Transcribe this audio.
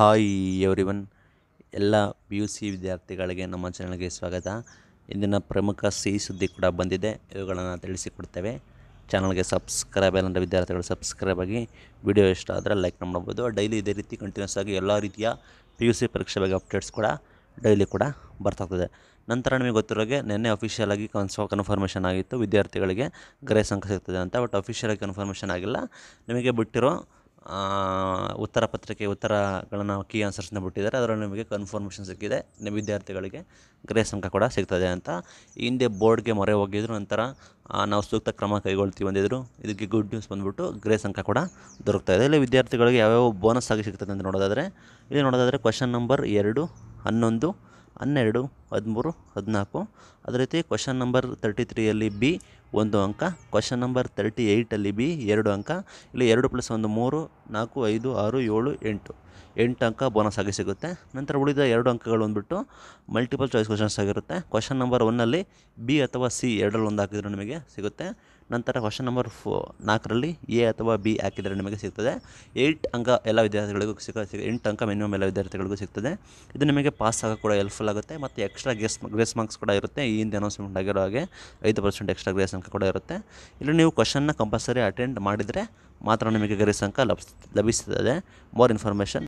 hi ಒನ್ ಎಲ್ಲ P U C ವಿದ್ಯಾರ್ಥಿಗಳಿಗೆ ನಮ್ಮ ಚಾನಲ್ಗೆ ಸ್ವಾಗತ ಇಂದಿನ ಪ್ರಮುಖ ಸಿಹಿ ಸುದ್ದಿ ಕೂಡ ಬಂದಿದೆ ಇವುಗಳನ್ನು ತಿಳಿಸಿಕೊಡ್ತೇವೆ ಚಾನಲ್ಗೆ ಸಬ್ಸ್ಕ್ರೈಬ್ ಎಲ್ಲ ವಿದ್ಯಾರ್ಥಿಗಳು ಸಬ್ಸ್ಕ್ರೈಬ್ ಆಗಿ ವಿಡಿಯೋ ಇಷ್ಟ ಆದರೆ ಲೈಕ್ ಮಾಡ್ಬೋದು ಡೈಲಿ ಇದೇ ರೀತಿ ಕಂಟಿನ್ಯೂಸ್ ಆಗಿ ಎಲ್ಲ ರೀತಿಯ ಪಿ ಯು ಸಿ ಪರೀಕ್ಷೆ ಬಗ್ಗೆ ಅಪ್ಡೇಟ್ಸ್ ಕೂಡ ಡೈಲಿ ಕೂಡ ಬರ್ತಾಗ್ತದೆ ನಂತರ ನಿಮಗೆ ಗೊತ್ತಿರೋಗೆ ನಿನ್ನೆ ಅಫಿಷಿಯಲ್ ಆಗಿ ಕನ್ಸ್ ಕನ್ಫರ್ಮೇಷನ್ ಆಗಿತ್ತು ವಿದ್ಯಾರ್ಥಿಗಳಿಗೆ ಗರೆ ಅಂಕ ಸಿಗ್ತದೆ ಅಂತ ಬಟ್ ಅಫಿಷಿಯಲಾಗಿ ಕನ್ಫರ್ಮೇಷನ್ ಆಗಿಲ್ಲ ನಿಮಗೆ ಬಿಟ್ಟಿರೋ ಉತ್ತರ ಪತ್ರಿಕೆ ಉತ್ತರಗಳನ್ನು ಕೀ ಆನ್ಸರ್ಸ್ನ ಬಿಟ್ಟಿದ್ದಾರೆ ಅದರಲ್ಲಿ ನಿಮಗೆ ಕನ್ಫರ್ಮೇಷನ್ ಸಿಕ್ಕಿದೆ ನಿಮ್ಮ ವಿದ್ಯಾರ್ಥಿಗಳಿಗೆ ಗ್ರೇಸ್ ಅಂಕ ಕೂಡ ಸಿಗ್ತದೆ ಅಂತ ಹಿಂದೆ ಬೋರ್ಡ್ಗೆ ಮೊರೆ ಹೋಗಿದ್ರು ನಂತರ ನಾವು ಸೂಕ್ತ ಕ್ರಮ ಕೈಗೊಳ್ತೀವಿ ಬಂದಿದ್ದರು ಇದಕ್ಕೆ ಗುಡ್ ನ್ಯೂಸ್ ಬಂದುಬಿಟ್ಟು ಗ್ರೇಸ್ ಅಂಕ ಕೂಡ ದೊರಕ್ತಾ ಇದೆ ಇಲ್ಲಿ ವಿದ್ಯಾರ್ಥಿಗಳಿಗೆ ಯಾವ್ಯಾವ ಬೋನಸ್ ಆಗಿ ಸಿಗ್ತದೆ ಅಂತ ನೋಡೋದಾದರೆ ಇಲ್ಲಿ ನೋಡೋದಾದರೆ ಕ್ವಶನ್ ನಂಬರ್ ಎರಡು ಹನ್ನೊಂದು ಹನ್ನೆರಡು ಹದಿಮೂರು ಹದಿನಾಲ್ಕು ಅದೇ ರೀತಿ ಕ್ವಶನ್ ನಂಬರ್ ತರ್ಟಿ ತ್ರೀಯಲ್ಲಿ ಬಿ ಒಂದು ಅಂಕ ಕ್ವಶನ್ ನಂಬರ್ ತರ್ಟಿ ಏಯ್ಟಲ್ಲಿ ಬಿ ಎರಡು ಅಂಕ ಇಲ್ಲಿ ಎರಡು ಪ್ಲಸ್ ಒಂದು ಮೂರು ನಾಲ್ಕು ಐದು ಆರು ಏಳು ಎಂಟು ಎಂಟು ಅಂಕ ಬೋನಸ್ ಆಗಿ ಸಿಗುತ್ತೆ ನಂತರ ಉಳಿದ ಎರಡು ಅಂಕಗಳು ಬಂದುಬಿಟ್ಟು ಮಲ್ಟಿಪಲ್ ಚಾಯ್ಸ್ ಕ್ವಶನ್ಸ್ ಆಗಿರುತ್ತೆ ಕ್ವಶನ್ ನಂಬರ್ ಒನ್ನಲ್ಲಿ ಬಿ ಅಥವಾ ಸಿ ಎರಡರಲ್ಲಿ ಒಂದು ಹಾಕಿದರೆ ನಿಮಗೆ ಸಿಗುತ್ತೆ ನಂತರ ಕ್ವಶನ್ ನಂಬರ್ ಫೋ ನಾಲ್ಕರಲ್ಲಿ ಎ ಅಥವಾ ಬಿ ಹಾಕಿದರೆ ನಿಮಗೆ ಸಿಗ್ತದೆ ಏಯ್ಟ್ ಅಂಕ ಎಲ್ಲ ವಿದ್ಯಾರ್ಥಿಗಳಿಗೂ ಸಿಗ ಎಂಟು ಅಂಕ ಮಿನಿಮಮ್ ಎಲ್ಲ ವಿದ್ಯಾರ್ಥಿಗಳಿಗೂ ಸಿಗ್ತದೆ ಇದು ನಿಮಗೆ ಪಾಸ್ ಆಗೋ ಕೂಡ ಹೆಲ್ಪ್ಫುಲ್ ಆಗುತ್ತೆ ಮತ್ತು extra extra grace grace marks ಕೂಡ ಇರುತ್ತೆ ಈ ಹಿಂದೆ ಅನೌನ್ಸ್ಮೆಂಟ್ ಆಗಿರೋ ಹಾಗೆ ಐದು ಪರ್ಸೆಂಟ್ ಎಕ್ಸ್ಟ್ರಾ ಗ್ರೇಸ್ ಅಂಕ ಕೂಡ ಇರುತ್ತೆ ಇಲ್ಲಿ ನೀವು ಕ್ವಶನ್ನ ಕಂಪಲ್ಸರಿ ಅಟೆಂಡ್ ಮಾಡಿದರೆ ಮಾತ್ರ ನಿಮಗೆ ಗ್ರೇಸ್ ಅಂಕ ಲಭಿಸ್ತದೆ ಮೋರ್ ಇನ್ಫಾರ್ಮೇಷನ್